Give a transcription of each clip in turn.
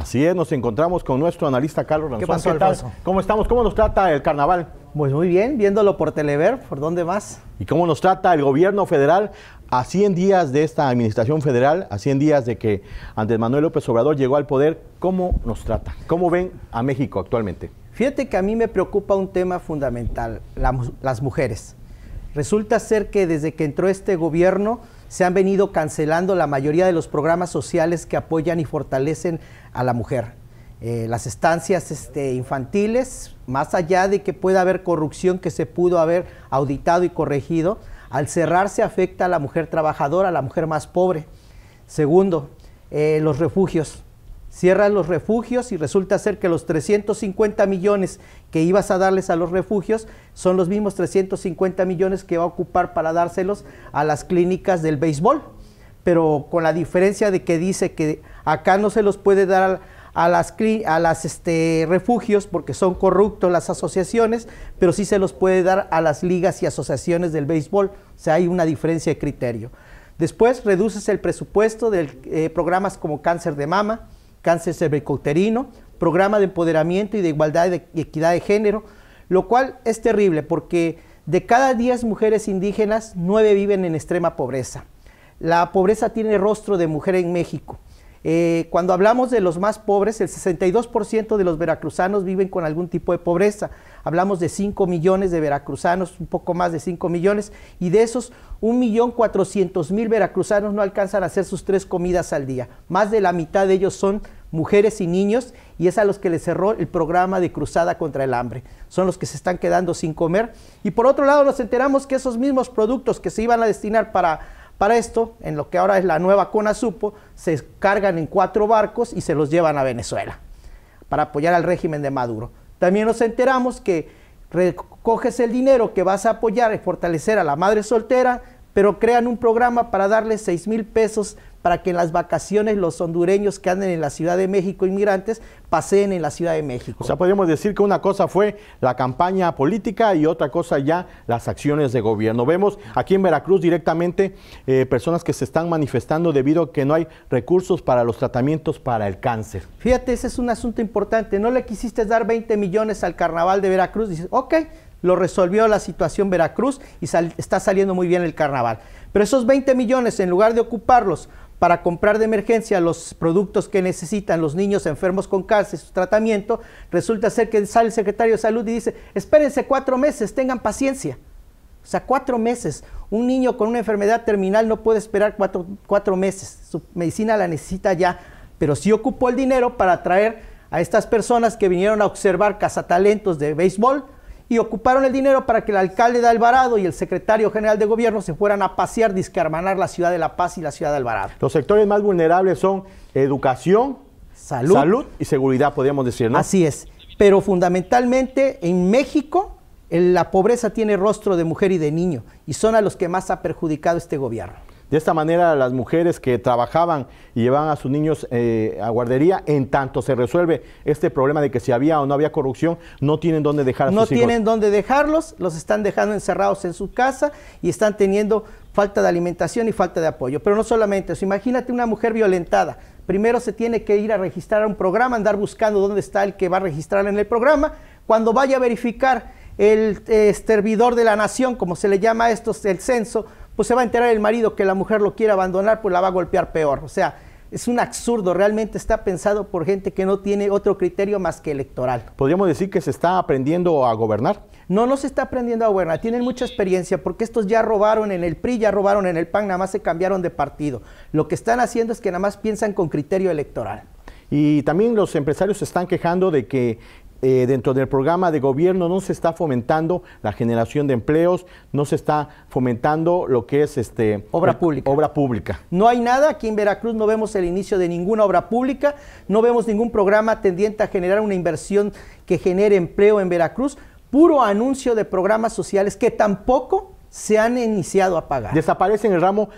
Así es, nos encontramos con nuestro analista Carlos Ranzón. ¿Qué, pasó, ¿Cómo estamos? ¿Cómo nos trata el carnaval? Pues muy bien, viéndolo por Telever, ¿por dónde más? ¿Y cómo nos trata el gobierno federal a 100 días de esta administración federal, a 100 días de que Andrés Manuel López Obrador llegó al poder? ¿Cómo nos trata? ¿Cómo ven a México actualmente? Fíjate que a mí me preocupa un tema fundamental, las mujeres. Resulta ser que desde que entró este gobierno se han venido cancelando la mayoría de los programas sociales que apoyan y fortalecen a la mujer. Eh, las estancias este, infantiles, más allá de que pueda haber corrupción que se pudo haber auditado y corregido, al cerrarse afecta a la mujer trabajadora, a la mujer más pobre. Segundo, eh, los refugios. Cierran los refugios y resulta ser que los 350 millones que ibas a darles a los refugios son los mismos 350 millones que va a ocupar para dárselos a las clínicas del béisbol. Pero con la diferencia de que dice que acá no se los puede dar a, las, este, refugios porque son corruptos las asociaciones, pero sí se los puede dar a las ligas y asociaciones del béisbol. O sea, hay una diferencia de criterio. Después reduces el presupuesto de eh, programas como cáncer de mama, cáncer cervicouterino, programa de empoderamiento y de igualdad y equidad de género, lo cual es terrible porque de cada 10 mujeres indígenas, 9 viven en extrema pobreza. La pobreza tiene rostro de mujer en México. Eh, cuando hablamos de los más pobres, el 62% de los veracruzanos viven con algún tipo de pobreza. Hablamos de 5 millones de veracruzanos, un poco más de 5 millones, y de esos 1.400.000 veracruzanos no alcanzan a hacer sus tres comidas al día. Más de la mitad de ellos son mujeres y niños, y es a los que les cerró el programa de Cruzada contra el Hambre. Son los que se están quedando sin comer. Y por otro lado, nos enteramos que esos mismos productos que se iban a destinar para para esto, en lo que ahora es la nueva CONASUPO, se cargan en cuatro barcos y se los llevan a Venezuela para apoyar al régimen de Maduro. También nos enteramos que recoges el dinero que vas a apoyar y fortalecer a la madre soltera, pero crean un programa para darle 6 mil pesos para que en las vacaciones los hondureños que anden en la Ciudad de México, inmigrantes, paseen en la Ciudad de México. O sea, podríamos decir que una cosa fue la campaña política y otra cosa ya las acciones de gobierno. Vemos aquí en Veracruz directamente eh, personas que se están manifestando debido a que no hay recursos para los tratamientos para el cáncer. Fíjate, ese es un asunto importante. No le quisiste dar 20 millones al carnaval de Veracruz, dices, ok, lo resolvió la situación Veracruz y está saliendo muy bien el carnaval. Pero esos 20 millones, en lugar de ocuparlos para comprar de emergencia los productos que necesitan los niños enfermos con cáncer, su tratamiento, resulta ser que sale el secretario de salud y dice, espérense cuatro meses, tengan paciencia. O sea, cuatro meses. Un niño con una enfermedad terminal no puede esperar cuatro, cuatro meses. Su medicina la necesita ya. Pero sí ocupó el dinero para traer a estas personas que vinieron a observar cazatalentos de béisbol, y ocuparon el dinero para que el alcalde de Alvarado y el secretario general de gobierno se fueran a pasear, discarmanar la ciudad de La Paz y la ciudad de Alvarado. Los sectores más vulnerables son educación, salud, salud y seguridad, podríamos decir, ¿no? Así es. Pero fundamentalmente en México la pobreza tiene rostro de mujer y de niño y son a los que más ha perjudicado este gobierno. De esta manera, las mujeres que trabajaban y llevaban a sus niños eh, a guardería, en tanto se resuelve este problema de que si había o no había corrupción, no tienen dónde dejar a sus hijos. No tienen dónde dejarlos, los están dejando encerrados en su casa y están teniendo falta de alimentación y falta de apoyo. Pero no solamente eso, imagínate una mujer violentada. Primero se tiene que ir a registrar a un programa, andar buscando dónde está el que va a registrar en el programa. Cuando vaya a verificar el eh, servidor de la nación, como se le llama a esto, el censo, pues se va a enterar el marido que la mujer lo quiere abandonar, pues la va a golpear peor. O sea, es un absurdo, realmente está pensado por gente que no tiene otro criterio más que electoral. ¿Podríamos decir que se está aprendiendo a gobernar? No, no se está aprendiendo a gobernar, tienen mucha experiencia porque estos ya robaron en el PRI, ya robaron en el PAN, nada más se cambiaron de partido. Lo que están haciendo es que nada más piensan con criterio electoral. Y también los empresarios se están quejando de que eh, dentro del programa de gobierno no se está fomentando la generación de empleos, no se está fomentando lo que es este obra eh, pública. Obra pública. No hay nada aquí en Veracruz, no vemos el inicio de ninguna obra pública, no vemos ningún programa tendiente a generar una inversión que genere empleo en Veracruz, puro anuncio de programas sociales que tampoco se han iniciado a pagar. Desaparece en el ramo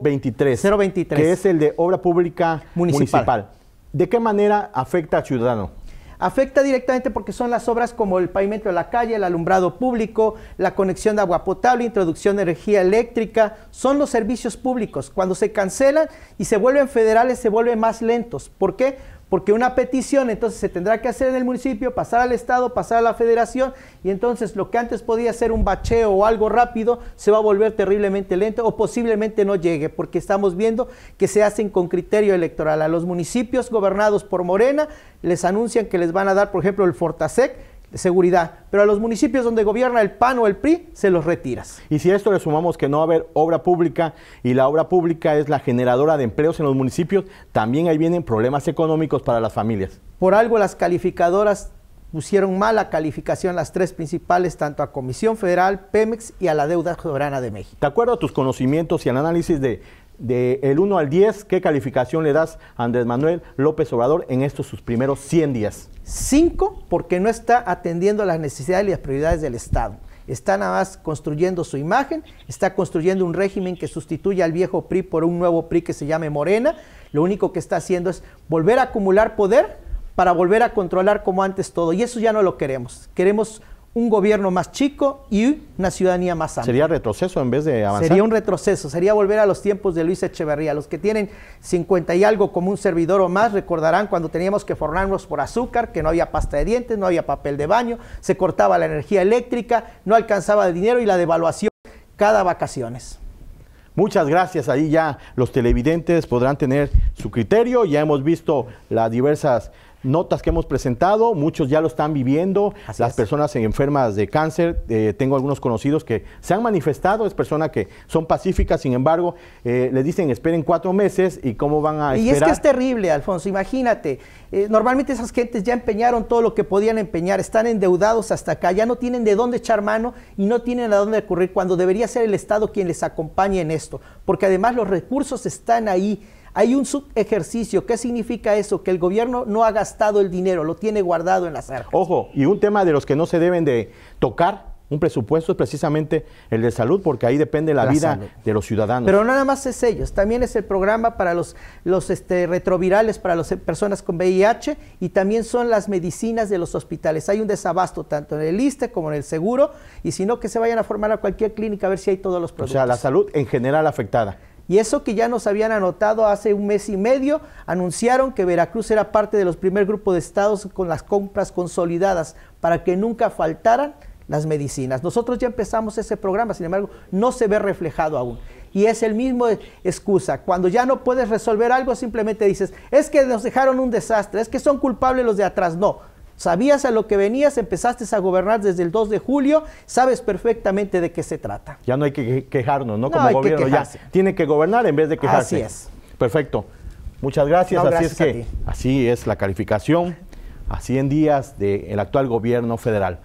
023, 023. que es el de obra pública municipal. municipal. ¿De qué manera afecta al ciudadano? Afecta directamente porque son las obras como el pavimento de la calle, el alumbrado público, la conexión de agua potable, introducción de energía eléctrica, son los servicios públicos. Cuando se cancelan y se vuelven federales, se vuelven más lentos. ¿Por qué? porque una petición entonces se tendrá que hacer en el municipio, pasar al Estado, pasar a la Federación, y entonces lo que antes podía ser un bacheo o algo rápido se va a volver terriblemente lento o posiblemente no llegue, porque estamos viendo que se hacen con criterio electoral. A los municipios gobernados por Morena les anuncian que les van a dar, por ejemplo, el Fortasec, seguridad, pero a los municipios donde gobierna el PAN o el PRI se los retiras. Y si a esto le sumamos que no va a haber obra pública y la obra pública es la generadora de empleos en los municipios, también ahí vienen problemas económicos para las familias. Por algo las calificadoras pusieron mala calificación las tres principales, tanto a Comisión Federal, Pemex y a la deuda soberana de México. De acuerdo a tus conocimientos y al análisis de del el 1 al 10, ¿qué calificación le das a Andrés Manuel López Obrador en estos sus primeros 100 días? 5, porque no está atendiendo las necesidades y las prioridades del Estado. Está nada más construyendo su imagen, está construyendo un régimen que sustituya al viejo PRI por un nuevo PRI que se llame Morena. Lo único que está haciendo es volver a acumular poder para volver a controlar como antes todo. Y eso ya no lo queremos. Queremos un gobierno más chico y una ciudadanía más amplia. ¿Sería retroceso en vez de avanzar? Sería un retroceso, sería volver a los tiempos de Luis Echeverría. Los que tienen 50 y algo como un servidor o más recordarán cuando teníamos que forrarnos por azúcar, que no había pasta de dientes, no había papel de baño, se cortaba la energía eléctrica, no alcanzaba el dinero y la devaluación cada vacaciones. Muchas gracias. Ahí ya los televidentes podrán tener su criterio. Ya hemos visto las diversas notas que hemos presentado, muchos ya lo están viviendo, las personas enfermas de cáncer, eh, tengo algunos conocidos que se han manifestado, es persona que son pacíficas, sin embargo, eh, le les dicen esperen cuatro meses y cómo van a... Y es que es terrible, Alfonso, imagínate, eh, normalmente esas gentes ya empeñaron todo lo que podían empeñar, están endeudados hasta acá, ya no tienen de dónde echar mano y no tienen a dónde recurrir cuando debería ser el Estado quien les acompañe en esto, porque además los recursos están ahí hay un subejercicio. ¿Qué significa eso? Que el gobierno no ha gastado el dinero, lo tiene guardado en las arcas. Ojo, y un tema de los que no se deben de tocar un presupuesto es precisamente el de salud, porque ahí depende la, vida de los ciudadanos. Pero nada más es ellos, también es el programa para los, este, retrovirales para las personas con VIH y también son las medicinas de los hospitales. Hay un desabasto tanto en el ISTE como en el seguro, y si no, que se vayan a formar a cualquier clínica a ver si hay todos los productos. O sea, la salud en general afectada. Y eso que ya nos habían anotado hace un mes y medio, anunciaron que Veracruz era parte de los primer grupos de estados con las compras consolidadas para que nunca faltaran las medicinas. Nosotros ya empezamos ese programa, sin embargo, no se ve reflejado aún. Y es el mismo excusa. Cuando ya no puedes resolver algo, simplemente dices, es que nos dejaron un desastre, es que son culpables los de atrás. No, Sabías a lo que venías, empezaste a gobernar desde el 2 de julio, sabes perfectamente de qué se trata. Ya no hay que quejarnos, ¿no? Como gobierno ya tiene que gobernar en vez de quejarse. Así es. Perfecto. Muchas gracias. así es así es la calificación a 100 días del actual gobierno federal.